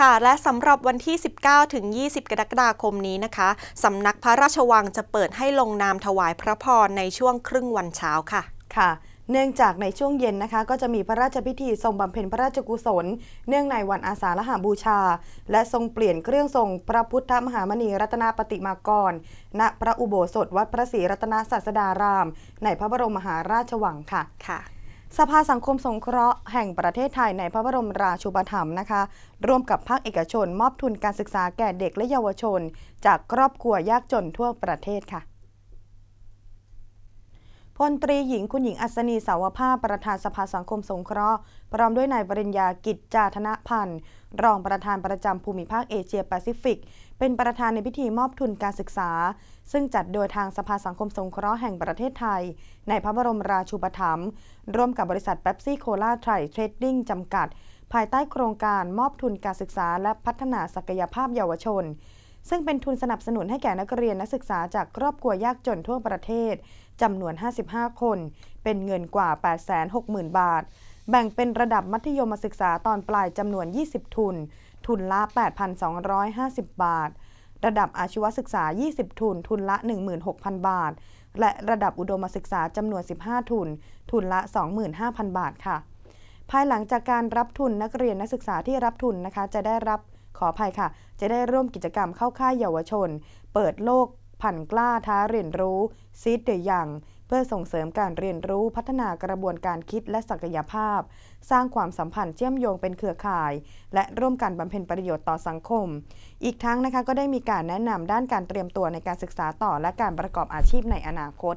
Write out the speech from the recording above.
ค่ะและสำหรับวันที่ 19 ถึง 20 กรกฎาคมนี้นะคะสำนักพระราชวังจะเปิดให้ลงนามถวายพระพรในช่วงครึ่งวันเช้าค่ะค่ะ เนื่องจากในช่วงเย็นนะคะ ก็จะมีพระราชพิธีทรงบำเพ็ญพระราชกุศล เนื่องในวันอาสาฬหาบูชา และทรงเปลี่ยนเครื่องทรงพระพุทธมหามณีรัตนปฏิมากร ณพระอุโบสถวัดพระศรีรัตนศาสดาราม ในพระบรมมหาราชวังค่ะค่ะสภาสังคมสงเคราะห์แห่งประเทศไทยในพระบรมราชูปถัมภ์นะคะร่วมกับภาคเอกชนมอบทุนการศึกษาแก่เด็กและเยาวชน จากครอบครัวยากจนทั่วประเทศค่ะพลตรีหญิงคุณหญิงอัศนีสาวภาพประธานสภาสังคมสงเคราะห์พร้อมด้วยนายปริญญากิจจาธนพันธ์รองประธานประจำภูมิภาคเอเชียแปซิฟิก เป็นประธานในพิธีมอบทุนการศึกษา ซึ่งจัดโดยทางสภาสังคมสงเคราะห์แห่งประเทศไทย ในพระบรมราชูปถัมภ์ร่วมกับบริษัทเป๊ปซี่โคลาไทรเทรดดิ้งจำกัด ภายใต้โครงการมอบทุนการศึกษาและพัฒนาศักยภาพเยาวชนซึ่งเป็นทุนสนับสนุนให้แก่นักเรียนนักศึกษาจากครอบครัวยากจนทั่วประเทศจำนวน 55 คน เป็นเงินกว่า 860,000 บาท แบ่งเป็นระดับมัธยมศึกษาตอนปลายจำนวน 20 ทุน ทุนละ 8,250 บาท ระดับอาชีวศึกษา 20 ทุน ทุนละ 16,000 บาท และระดับอุดมศึกษาจำนวน 15 ทุน ทุนละ 25,000 บาทค่ะ ภายหลังจากการรับทุนนักเรียนนักศึกษาที่รับทุนนะคะ จะได้รับขออภัยค่ะ จะได้ร่วมกิจกรรมเข้าค่ายเยาวชน เปิดโลกผันกล้าท้าเรียนรู้ ซีดเดยังเพื่อส่งเสริมการเรียนรู้ พัฒนากระบวนการคิดและศักยภาพ สร้างความสัมพันธ์เชื่อมโยงเป็นเครือข่าย และร่วมกันบำเพ็ญประโยชน์ต่อสังคม อีกทั้งนะคะก็ได้มีการแนะนำด้านการเตรียมตัวในการศึกษาต่อและการประกอบอาชีพในอนาคต